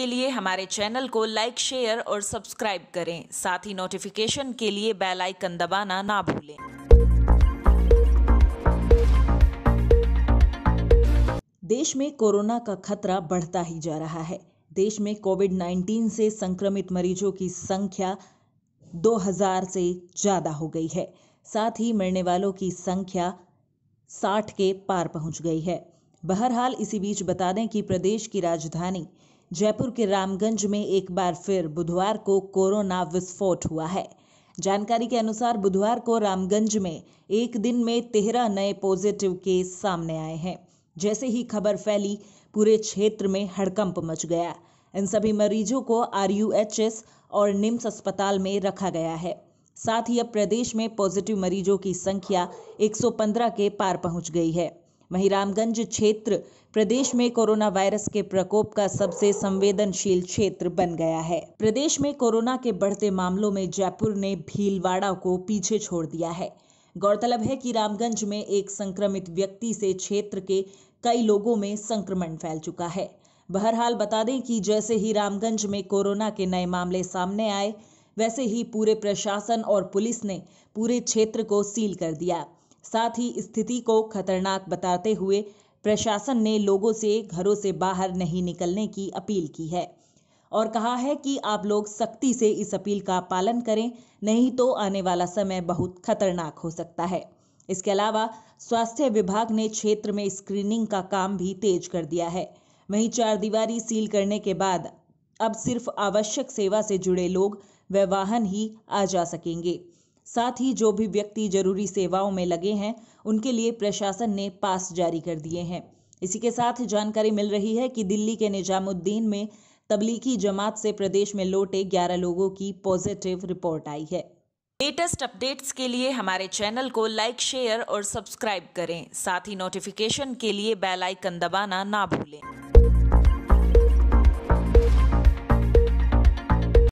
के लिए हमारे चैनल को लाइक शेयर और सब्सक्राइब करें साथ ही नोटिफिकेशन के लिए बेल आइकन दबाना ना भूलें देश में कोरोना का खतरा बढ़ता ही जा रहा है देश में कोविड 19 से संक्रमित मरीजों की संख्या 2000 से ज़्यादा हो गई है साथ ही मरने वालों की संख्या 60 के पार पहुंच गई है बहरहाल इसी बीच बता दें कि प्रदेश की राजधानी जयपुर के रामगंज में एक बार फिर बुधवार को कोरोना विस्फोट हुआ है जानकारी के अनुसार बुधवार को रामगंज में एक दिन में तेरह नए पॉजिटिव केस सामने आए हैं जैसे ही खबर फैली पूरे क्षेत्र में हड़कंप मच गया इन सभी मरीजों को आर और निम्स अस्पताल में रखा गया है साथ ही अब प्रदेश में पॉजिटिव मरीजों की संख्या 115 के पार पहुंच गई है वहीं रामगंज क्षेत्र प्रदेश में कोरोना वायरस के प्रकोप का सबसे संवेदनशील क्षेत्र बन गया है प्रदेश में कोरोना के बढ़ते मामलों में जयपुर ने भीलवाड़ा को पीछे छोड़ दिया है गौरतलब है कि रामगंज में एक संक्रमित व्यक्ति से क्षेत्र के कई लोगों में संक्रमण फैल चुका है बहरहाल बता दें कि जैसे ही रामगंज में कोरोना के नए मामले सामने आए वैसे ही पूरे प्रशासन और पुलिस ने पूरे क्षेत्र को सील कर दिया साथ ही स्थिति को खतरनाक बताते हुए प्रशासन ने लोगों से घरों से बाहर नहीं निकलने की अपील की है और कहा है कि आप लोग सख्ती से इस अपील का पालन करें नहीं तो आने वाला समय बहुत खतरनाक हो सकता है इसके अलावा स्वास्थ्य विभाग ने क्षेत्र में स्क्रीनिंग का काम भी तेज कर दिया है वहीं चार दीवारी सील करने के बाद अब सिर्फ आवश्यक सेवा से जुड़े लोग व वाहन ही आ जा सकेंगे साथ ही जो भी व्यक्ति जरूरी सेवाओं में लगे हैं उनके लिए प्रशासन ने पास जारी कर दिए हैं इसी के साथ जानकारी मिल रही है कि दिल्ली के निजामुद्दीन में तबलीगी जमात से प्रदेश में लौटे 11 लोगों की पॉजिटिव रिपोर्ट आई है लेटेस्ट अपडेट्स के लिए हमारे चैनल को लाइक शेयर और सब्सक्राइब करें साथ ही नोटिफिकेशन के लिए बेल आइकन दबाना ना भूलें